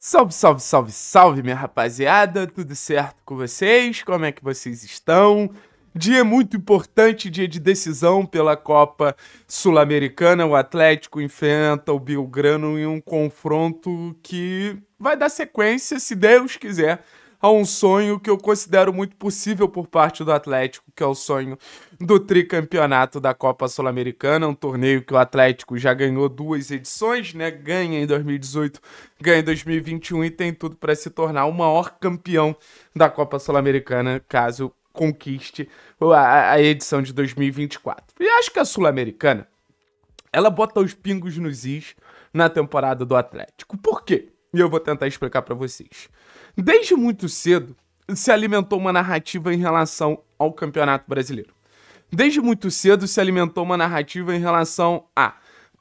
Salve, salve, salve, salve, minha rapaziada, tudo certo com vocês? Como é que vocês estão? Dia muito importante, dia de decisão pela Copa Sul-Americana. O Atlético enfrenta o Belgrano em um confronto que vai dar sequência, se Deus quiser, a um sonho que eu considero muito possível por parte do Atlético, que é o sonho do tricampeonato da Copa Sul-Americana, um torneio que o Atlético já ganhou duas edições, né? Ganha em 2018, ganha em 2021 e tem tudo para se tornar o maior campeão da Copa Sul-Americana, caso conquiste a, edição de 2024. E acho que a Sul-Americana ela bota os pingos nos is na temporada do Atlético. Por quê? E eu vou tentar explicar para vocês. Desde muito cedo, se alimentou uma narrativa em relação ao Campeonato Brasileiro. Desde muito cedo se alimentou uma narrativa em relação a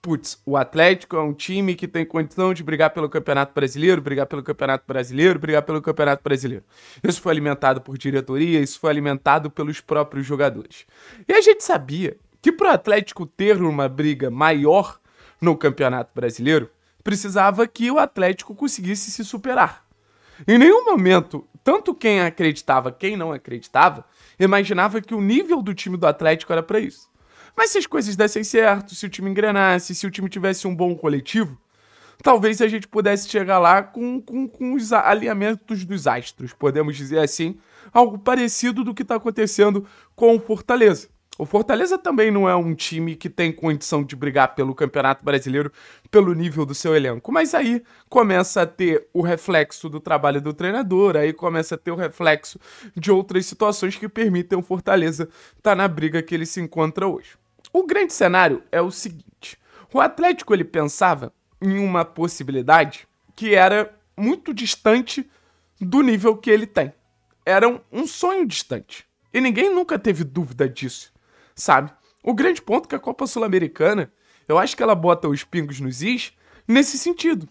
putz, o Atlético é um time que tem condição de brigar pelo Campeonato Brasileiro, brigar pelo Campeonato Brasileiro, brigar pelo Campeonato Brasileiro. Isso foi alimentado por diretoria, isso foi alimentado pelos próprios jogadores. E a gente sabia que para o Atlético ter uma briga maior no Campeonato Brasileiro, precisava que o Atlético conseguisse se superar. Em nenhum momento, tanto quem acreditava, quem não acreditava, imaginava que o nível do time do Atlético era para isso. Mas se as coisas dessem certo, se o time engrenasse, se o time tivesse um bom coletivo, talvez a gente pudesse chegar lá com, com, com os alinhamentos dos astros, podemos dizer assim, algo parecido do que está acontecendo com o Fortaleza. O Fortaleza também não é um time que tem condição de brigar pelo Campeonato Brasileiro pelo nível do seu elenco. Mas aí começa a ter o reflexo do trabalho do treinador, aí começa a ter o reflexo de outras situações que permitem o Fortaleza estar tá na briga que ele se encontra hoje. O grande cenário é o seguinte: o Atlético ele pensava em uma possibilidade que era muito distante do nível que ele tem. Era um sonho distante. E ninguém nunca teve dúvida disso sabe? O grande ponto é que a Copa Sul-Americana, eu acho que ela bota os pingos nos is nesse sentido,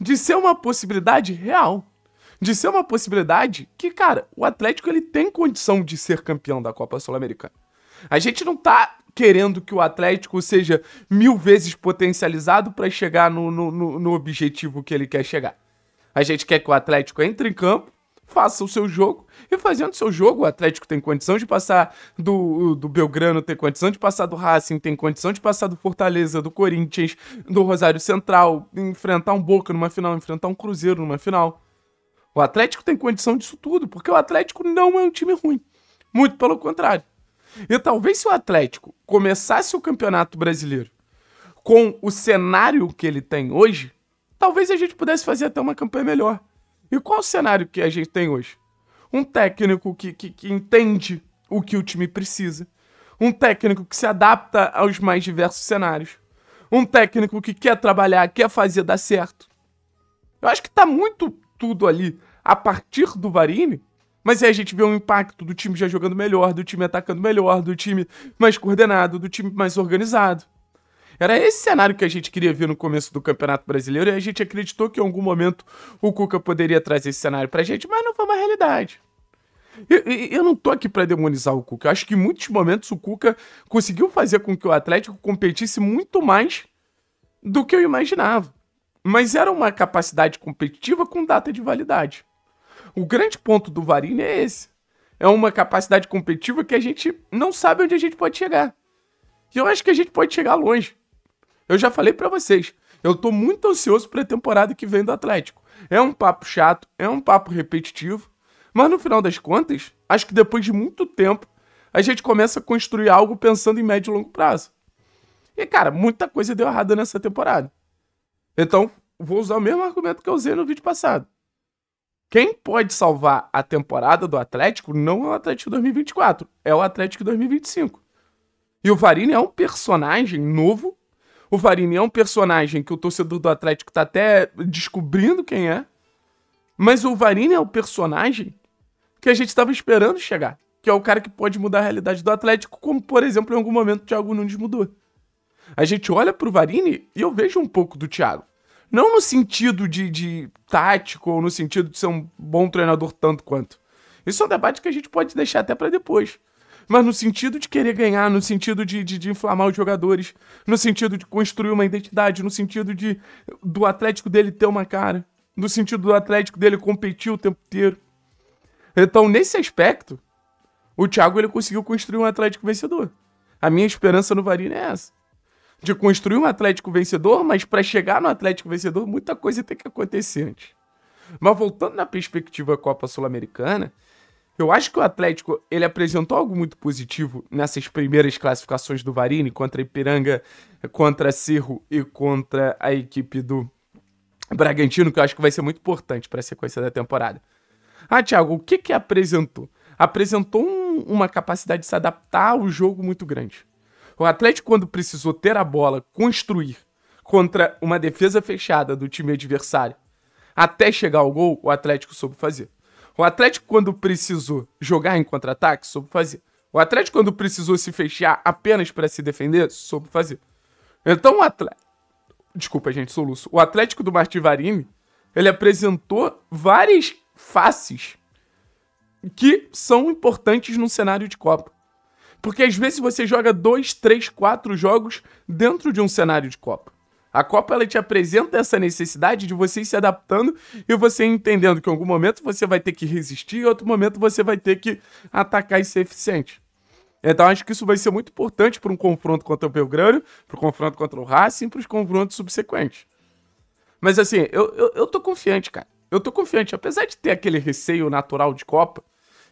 de ser uma possibilidade real, de ser uma possibilidade que, cara, o Atlético ele tem condição de ser campeão da Copa Sul-Americana. A gente não tá querendo que o Atlético seja mil vezes potencializado para chegar no, no, no objetivo que ele quer chegar. A gente quer que o Atlético entre em campo, faça o seu jogo. E fazendo o seu jogo, o Atlético tem condição de passar do, do Belgrano, tem condição de passar do Racing, tem condição de passar do Fortaleza, do Corinthians, do Rosário Central, enfrentar um Boca numa final, enfrentar um Cruzeiro numa final. O Atlético tem condição disso tudo, porque o Atlético não é um time ruim. Muito pelo contrário. E talvez se o Atlético começasse o Campeonato Brasileiro com o cenário que ele tem hoje, talvez a gente pudesse fazer até uma campanha melhor. E qual o cenário que a gente tem hoje? Um técnico que, que, que entende o que o time precisa. Um técnico que se adapta aos mais diversos cenários. Um técnico que quer trabalhar, quer fazer dar certo. Eu acho que tá muito tudo ali a partir do Varini, mas aí a gente vê um impacto do time já jogando melhor, do time atacando melhor, do time mais coordenado, do time mais organizado. Era esse cenário que a gente queria ver no começo do Campeonato Brasileiro e a gente acreditou que em algum momento o Cuca poderia trazer esse cenário pra gente, mas não foi uma realidade. Eu, eu não tô aqui para demonizar o Cuca. Eu acho que em muitos momentos o Cuca conseguiu fazer com que o Atlético competisse muito mais do que eu imaginava. Mas era uma capacidade competitiva com data de validade. O grande ponto do Varini é esse. É uma capacidade competitiva que a gente não sabe onde a gente pode chegar. E eu acho que a gente pode chegar longe. Eu já falei para vocês, eu tô muito ansioso para a temporada que vem do Atlético. É um papo chato, é um papo repetitivo, mas no final das contas, acho que depois de muito tempo, a gente começa a construir algo pensando em médio e longo prazo. E cara, muita coisa deu errada nessa temporada. Então, vou usar o mesmo argumento que eu usei no vídeo passado. Quem pode salvar a temporada do Atlético não é o Atlético 2024, é o Atlético 2025. E o Varini é um personagem novo o Varini é um personagem que o torcedor do Atlético tá até descobrindo quem é. Mas o Varini é o personagem que a gente estava esperando chegar. Que é o cara que pode mudar a realidade do Atlético, como, por exemplo, em algum momento o Thiago Nunes mudou. A gente olha pro Varini e eu vejo um pouco do Thiago. Não no sentido de, de tático ou no sentido de ser um bom treinador tanto quanto. Isso é um debate que a gente pode deixar até para depois mas no sentido de querer ganhar, no sentido de, de, de, inflamar os jogadores, no sentido de construir uma identidade, no sentido de do Atlético dele ter uma cara, no sentido do Atlético dele competir o tempo inteiro. Então, nesse aspecto, o Thiago ele conseguiu construir um Atlético vencedor. A minha esperança no Varina é essa. De construir um Atlético vencedor, mas para chegar no Atlético vencedor, muita coisa tem que acontecer antes. Mas voltando na perspectiva Copa Sul-Americana, eu acho que o Atlético ele apresentou algo muito positivo nessas primeiras classificações do Varini contra Ipiranga, contra Cerro e contra a equipe do Bragantino, que eu acho que vai ser muito importante para a sequência da temporada. Ah, Thiago, o que que apresentou? Apresentou um, uma capacidade de se adaptar ao jogo muito grande. O Atlético, quando precisou ter a bola, construir contra uma defesa fechada do time adversário, até chegar ao gol, o Atlético soube fazer. O Atlético, quando precisou jogar em contra-ataque, soube fazer. O Atlético, quando precisou se fechar apenas para se defender, soube fazer. Então o Atlético. Desculpa, gente, soluço. O Atlético do Martivarini, ele apresentou várias faces que são importantes num cenário de Copa. Porque às vezes você joga dois, três, quatro jogos dentro de um cenário de Copa. A Copa ela te apresenta essa necessidade de você ir se adaptando e você entendendo que em algum momento você vai ter que resistir, em outro momento você vai ter que atacar e ser eficiente. Então acho que isso vai ser muito importante para um confronto contra o Belgrano, para o confronto contra o Racing, para os confrontos subsequentes. Mas assim, eu, eu, eu tô confiante, cara. Eu tô confiante, apesar de ter aquele receio natural de Copa,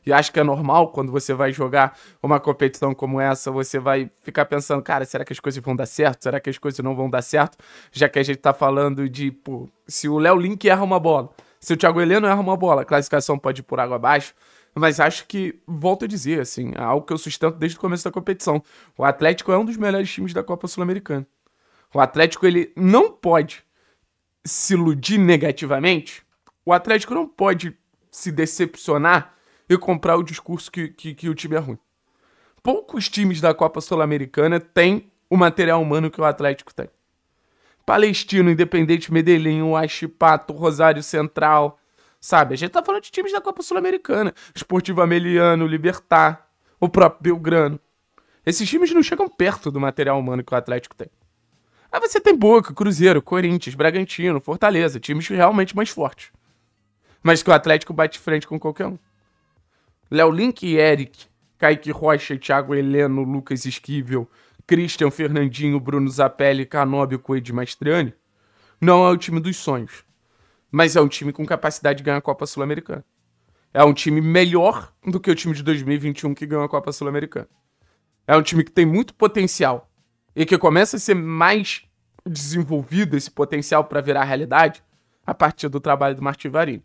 e acho que é normal quando você vai jogar uma competição como essa, você vai ficar pensando, cara, será que as coisas vão dar certo? Será que as coisas não vão dar certo? Já que a gente tá falando de, pô, se o Léo Link erra uma bola, se o Thiago Heleno erra uma bola, a classificação pode ir por água abaixo. Mas acho que, volto a dizer, assim, é algo que eu sustento desde o começo da competição. O Atlético é um dos melhores times da Copa Sul-Americana. O Atlético, ele não pode se iludir negativamente. O Atlético não pode se decepcionar e comprar o discurso que, que, que o time é ruim. Poucos times da Copa Sul-Americana têm o material humano que o Atlético tem. Palestino, Independente Medellín, Huachi Pato, Rosário Central, sabe? A gente tá falando de times da Copa Sul-Americana. Esportivo Ameliano, Libertar, o próprio Belgrano. Esses times não chegam perto do material humano que o Atlético tem. Aí você tem Boca, Cruzeiro, Corinthians, Bragantino, Fortaleza, times realmente mais fortes. Mas que o Atlético bate frente com qualquer um. Léo Link Eric, Kaique Rocha, Thiago Heleno, Lucas Esquivel, Christian, Fernandinho, Bruno Zapelli, Canóbio, Coed Mastriani, não é o time dos sonhos. Mas é um time com capacidade de ganhar a Copa Sul-Americana. É um time melhor do que o time de 2021 que ganhou a Copa Sul-Americana. É um time que tem muito potencial e que começa a ser mais desenvolvido esse potencial para virar realidade a partir do trabalho do Varini.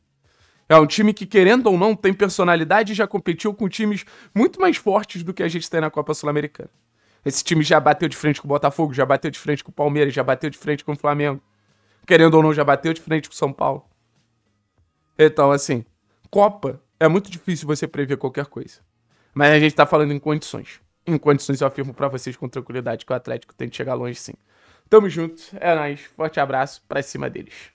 É um time que, querendo ou não, tem personalidade e já competiu com times muito mais fortes do que a gente tem na Copa Sul-Americana. Esse time já bateu de frente com o Botafogo, já bateu de frente com o Palmeiras, já bateu de frente com o Flamengo. Querendo ou não, já bateu de frente com o São Paulo. Então, assim, Copa é muito difícil você prever qualquer coisa. Mas a gente tá falando em condições. Em condições eu afirmo para vocês com tranquilidade que o Atlético tem que chegar longe sim. Tamo junto, é nóis, forte abraço, pra cima deles.